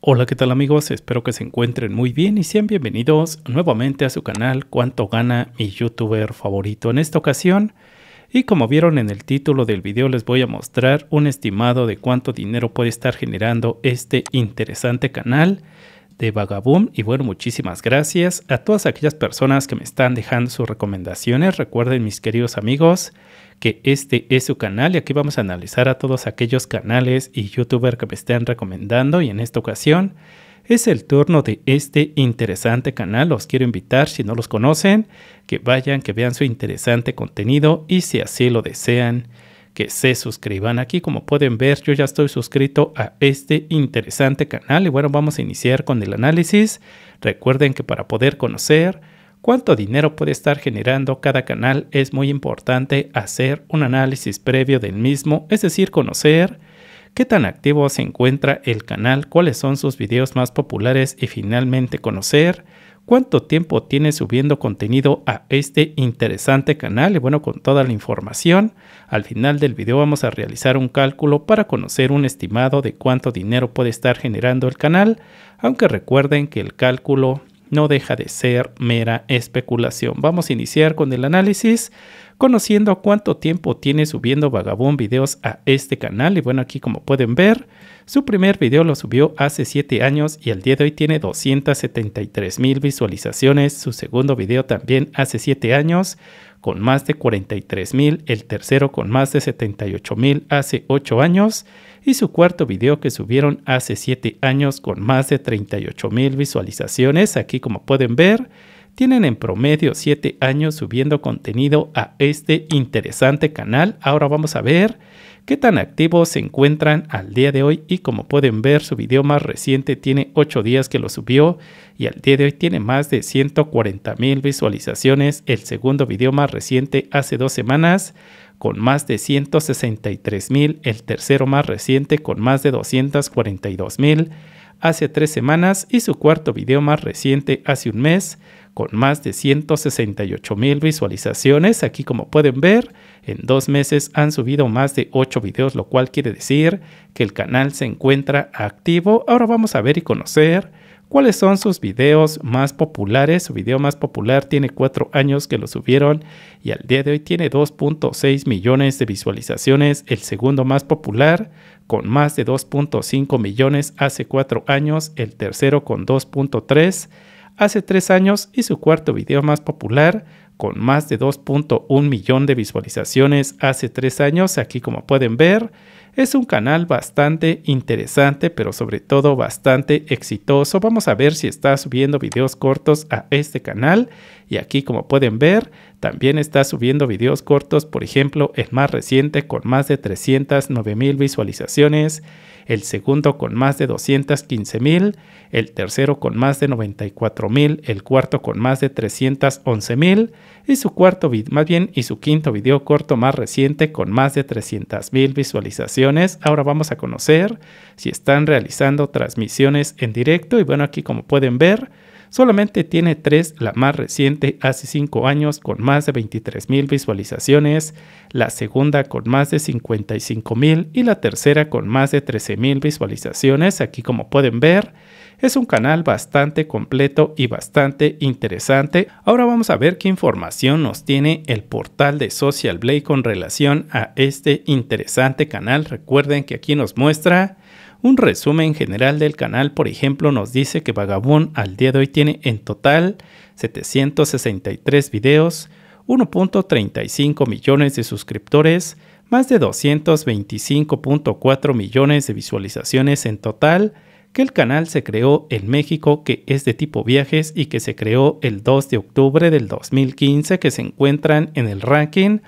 Hola, ¿qué tal amigos? Espero que se encuentren muy bien y sean bienvenidos nuevamente a su canal Cuánto gana mi youtuber favorito en esta ocasión. Y como vieron en el título del video les voy a mostrar un estimado de cuánto dinero puede estar generando este interesante canal de Vagaboom. Y bueno, muchísimas gracias a todas aquellas personas que me están dejando sus recomendaciones. Recuerden mis queridos amigos que este es su canal y aquí vamos a analizar a todos aquellos canales y youtubers que me estén recomendando y en esta ocasión es el turno de este interesante canal. Los quiero invitar, si no los conocen, que vayan, que vean su interesante contenido y si así lo desean, que se suscriban aquí. Como pueden ver, yo ya estoy suscrito a este interesante canal y bueno, vamos a iniciar con el análisis. Recuerden que para poder conocer cuánto dinero puede estar generando cada canal, es muy importante hacer un análisis previo del mismo, es decir, conocer qué tan activo se encuentra el canal, cuáles son sus videos más populares y finalmente conocer cuánto tiempo tiene subiendo contenido a este interesante canal y bueno con toda la información al final del video vamos a realizar un cálculo para conocer un estimado de cuánto dinero puede estar generando el canal aunque recuerden que el cálculo no deja de ser mera especulación. Vamos a iniciar con el análisis conociendo cuánto tiempo tiene subiendo vagabundo videos a este canal. Y bueno, aquí como pueden ver, su primer video lo subió hace 7 años y al día de hoy tiene 273 mil visualizaciones. Su segundo video también hace 7 años con más de 43 mil, el tercero con más de 78 mil hace 8 años y su cuarto video que subieron hace 7 años con más de 38 mil visualizaciones. Aquí como pueden ver, tienen en promedio 7 años subiendo contenido a este interesante canal. Ahora vamos a ver qué tan activos se encuentran al día de hoy y como pueden ver su video más reciente tiene 8 días que lo subió y al día de hoy tiene más de 140 mil visualizaciones. El segundo video más reciente hace dos semanas con más de 163 mil, el tercero más reciente con más de 242 mil hace tres semanas y su cuarto video más reciente hace un mes con más de 168 mil visualizaciones. Aquí como pueden ver, en dos meses han subido más de 8 videos, lo cual quiere decir que el canal se encuentra activo. Ahora vamos a ver y conocer cuáles son sus videos más populares. Su video más popular tiene 4 años que lo subieron y al día de hoy tiene 2.6 millones de visualizaciones. El segundo más popular con más de 2.5 millones hace 4 años. El tercero con 2.3 hace tres años y su cuarto video más popular, con más de 2.1 millón de visualizaciones hace tres años, aquí como pueden ver, es un canal bastante interesante, pero sobre todo bastante exitoso. Vamos a ver si está subiendo videos cortos a este canal. Y aquí, como pueden ver, también está subiendo videos cortos, por ejemplo, el más reciente con más de 309 mil visualizaciones, el segundo con más de 215 mil, el tercero con más de 94 mil, el cuarto con más de 311 mil y su cuarto, más bien, y su quinto video corto más reciente con más de 300 mil visualizaciones Ahora vamos a conocer si están realizando transmisiones en directo. Y bueno, aquí como pueden ver, solamente tiene tres, la más reciente hace cinco años con más de 23 mil visualizaciones, la segunda con más de 55 mil y la tercera con más de 13 mil visualizaciones. Aquí como pueden ver, es un canal bastante completo y bastante interesante. Ahora vamos a ver qué información nos tiene el portal de Social Blade con relación a este interesante canal. Recuerden que aquí nos muestra un resumen general del canal, por ejemplo, nos dice que Vagabond al día de hoy tiene en total 763 videos, 1.35 millones de suscriptores, más de 225.4 millones de visualizaciones en total, que el canal se creó en México, que es de tipo viajes y que se creó el 2 de octubre del 2015, que se encuentran en el ranking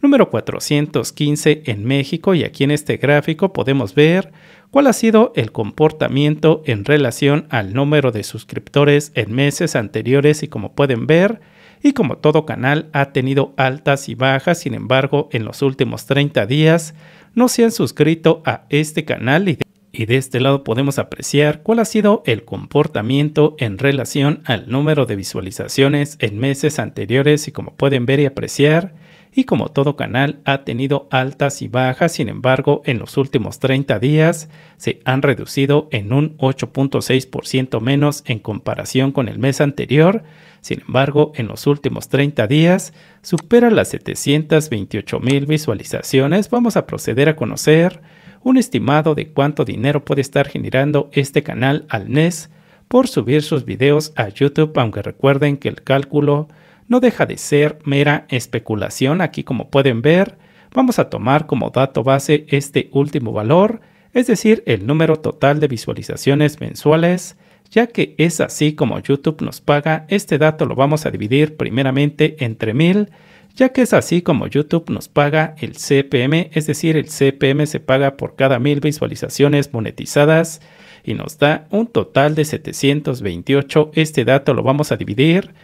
número 415 en México y aquí en este gráfico podemos ver cuál ha sido el comportamiento en relación al número de suscriptores en meses anteriores y como pueden ver, y como todo canal ha tenido altas y bajas, sin embargo, en los últimos 30 días no se han suscrito a este canal y y de este lado podemos apreciar cuál ha sido el comportamiento en relación al número de visualizaciones en meses anteriores y como pueden ver y apreciar, y como todo canal ha tenido altas y bajas, sin embargo en los últimos 30 días se han reducido en un 8.6% menos en comparación con el mes anterior, sin embargo en los últimos 30 días supera las 728 mil visualizaciones, vamos a proceder a conocer un estimado de cuánto dinero puede estar generando este canal al mes por subir sus videos a YouTube, aunque recuerden que el cálculo no deja de ser mera especulación. Aquí como pueden ver, vamos a tomar como dato base este último valor, es decir, el número total de visualizaciones mensuales, ya que es así como YouTube nos paga. Este dato lo vamos a dividir primeramente entre 1000 ya que es así como YouTube nos paga el CPM, es decir, el CPM se paga por cada mil visualizaciones monetizadas y nos da un total de 728. Este dato lo vamos a dividir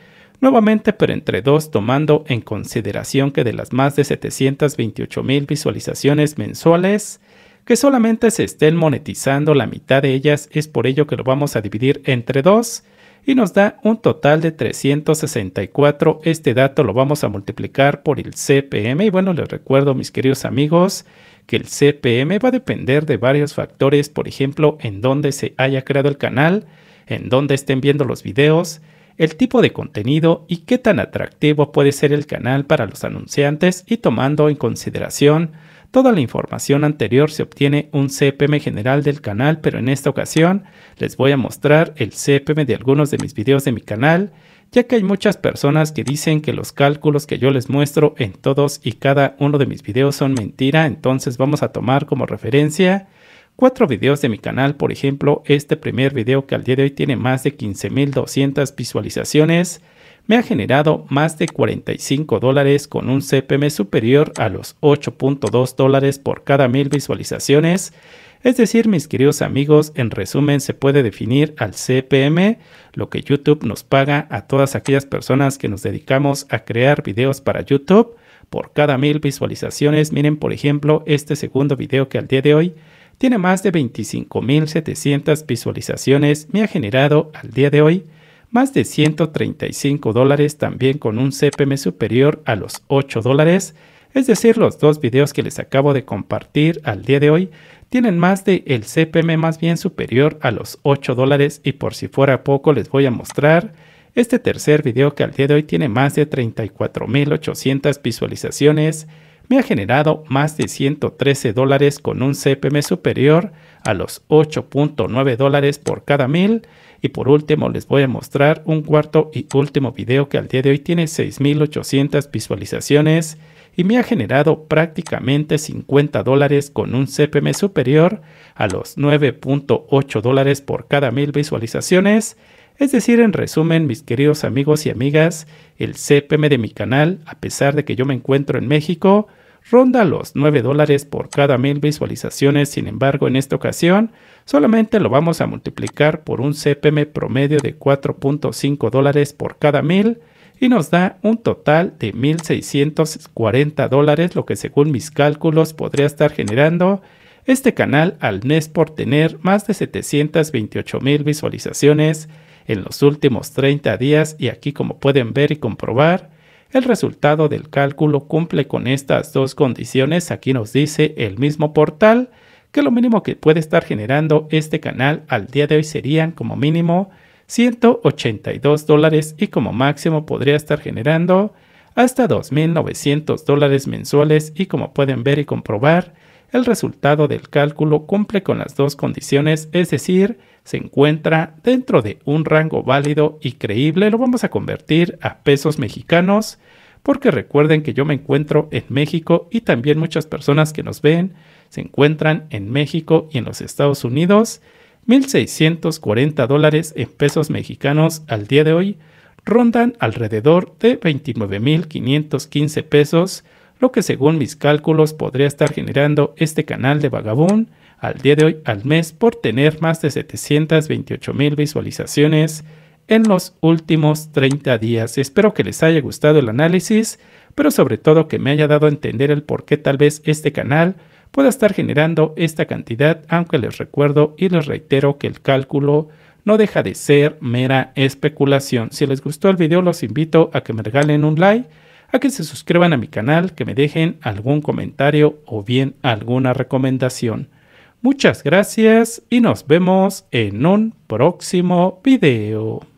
nuevamente, pero entre dos, tomando en consideración que de las más de 728 mil visualizaciones mensuales, que solamente se estén monetizando la mitad de ellas, es por ello que lo vamos a dividir entre dos y nos da un total de 364. Este dato lo vamos a multiplicar por el CPM y bueno, les recuerdo mis queridos amigos que el CPM va a depender de varios factores, por ejemplo, en dónde se haya creado el canal, en dónde estén viendo los videos, el tipo de contenido y qué tan atractivo puede ser el canal para los anunciantes y tomando en consideración Toda la información anterior se obtiene un CPM general del canal, pero en esta ocasión les voy a mostrar el CPM de algunos de mis videos de mi canal, ya que hay muchas personas que dicen que los cálculos que yo les muestro en todos y cada uno de mis videos son mentira, entonces vamos a tomar como referencia cuatro videos de mi canal, por ejemplo, este primer video que al día de hoy tiene más de 15.200 visualizaciones, me ha generado más de 45 dólares con un CPM superior a los 8.2 dólares por cada mil visualizaciones. Es decir, mis queridos amigos, en resumen se puede definir al CPM lo que YouTube nos paga a todas aquellas personas que nos dedicamos a crear videos para YouTube por cada mil visualizaciones. Miren, por ejemplo, este segundo video que al día de hoy tiene más de 25.700 visualizaciones, me ha generado al día de hoy más de 135 dólares también con un CPM superior a los 8 dólares, es decir, los dos videos que les acabo de compartir al día de hoy tienen más de el CPM más bien superior a los 8 dólares y por si fuera poco les voy a mostrar este tercer video que al día de hoy tiene más de 34.800 visualizaciones me ha generado más de 113 dólares con un CPM superior a los 8.9 dólares por cada mil y por último les voy a mostrar un cuarto y último video que al día de hoy tiene 6800 visualizaciones y me ha generado prácticamente 50 dólares con un CPM superior a los 9.8 dólares por cada mil visualizaciones. Es decir, en resumen, mis queridos amigos y amigas, el CPM de mi canal, a pesar de que yo me encuentro en México, ronda los 9 dólares por cada mil visualizaciones, sin embargo en esta ocasión solamente lo vamos a multiplicar por un CPM promedio de 4.5 dólares por cada mil y nos da un total de 1.640 dólares, lo que según mis cálculos podría estar generando este canal al mes por tener más de 728 mil visualizaciones en los últimos 30 días y aquí como pueden ver y comprobar el resultado del cálculo cumple con estas dos condiciones. Aquí nos dice el mismo portal que lo mínimo que puede estar generando este canal al día de hoy serían como mínimo 182 dólares y como máximo podría estar generando hasta 2.900 dólares mensuales y como pueden ver y comprobar, el resultado del cálculo cumple con las dos condiciones, es decir, se encuentra dentro de un rango válido y creíble, lo vamos a convertir a pesos mexicanos, porque recuerden que yo me encuentro en México y también muchas personas que nos ven se encuentran en México y en los Estados Unidos. 1.640 dólares en pesos mexicanos al día de hoy rondan alrededor de 29.515 pesos, lo que según mis cálculos podría estar generando este canal de vagabundo al día de hoy al mes por tener más de 728 mil visualizaciones en los últimos 30 días. Espero que les haya gustado el análisis, pero sobre todo que me haya dado a entender el por qué tal vez este canal pueda estar generando esta cantidad, aunque les recuerdo y les reitero que el cálculo no deja de ser mera especulación. Si les gustó el video, los invito a que me regalen un like, a que se suscriban a mi canal, que me dejen algún comentario o bien alguna recomendación. Muchas gracias y nos vemos en un próximo video.